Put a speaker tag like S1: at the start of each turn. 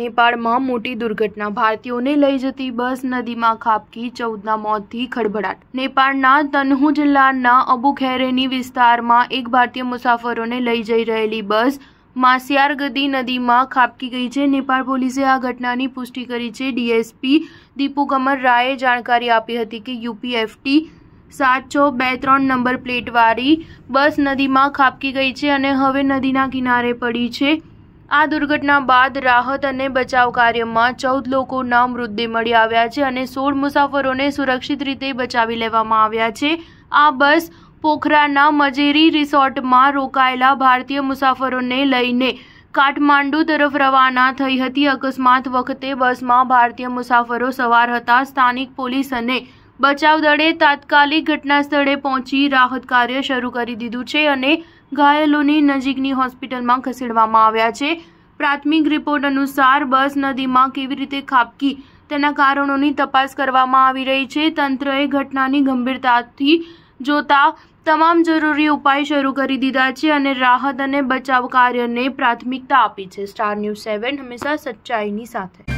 S1: નેપાળમાં મોટી દુર્ઘટના ભારતીયોને લઈ જતી બસ નદીમાં ખાબકી ચૌદના મોતથી ખડભડાટ નેપાળના તનહુ જિલ્લાના અબુ ખેરેની વિસ્તારમાં એક ભારતીય મુસાફરોને લઈ જઈ રહેલી બસ માસિયારગદી નદીમાં ખાબકી ગઈ છે નેપાળ પોલીસે આ ઘટનાની પુષ્ટિ કરી છે ડીએસપી દીપુ કમર રાયે જાણકારી આપી હતી કે યુપીએફટી સાત છ બે ત્રણ નંબર પ્લેટવાળી બસ નદીમાં ખાબકી ગઈ છે અને હવે નદીના કિનારે પડી છે આ દુર્ઘટના બાદ રાહત અને બચાવ કાર્યમાં ચૌદ લોકોના મૃતદેહ મળી આવ્યા છે અને સોળ મુસાફરોને સુરક્ષિત રીતે બચાવી લેવામાં આવ્યા છે આ બસ પોખરાના મજેરી રિસોર્ટમાં રોકાયેલા ભારતીય મુસાફરોને લઈને કાઠમાંડુ તરફ રવાના થઈ હતી અકસ્માત વખતે બસમાં ભારતીય મુસાફરો સવાર હતા સ્થાનિક પોલીસ અને બચાવ દળે તાત્કાલિક ઘટના સ્થળે પહોંચી રાહત કાર્ય શરૂ કરી દીધું છે અને ઘાયલોને નજીકની હોસ્પિટલમાં ખસેડવામાં આવ્યા છે પ્રાથમિક રિપોર્ટ અનુસાર બસ નદીમાં કેવી રીતે ખાબકી તેના કારણોની તપાસ કરવામાં આવી રહી છે તંત્રએ ઘટનાની ગંભીરતાથી જોતા તમામ જરૂરી ઉપાય શરૂ કરી દીધા છે અને રાહત અને બચાવ કાર્યને પ્રાથમિકતા આપી છે સ્ટાર ન્યૂઝ સેવન હંમેશા સચ્ચાઈની સાથે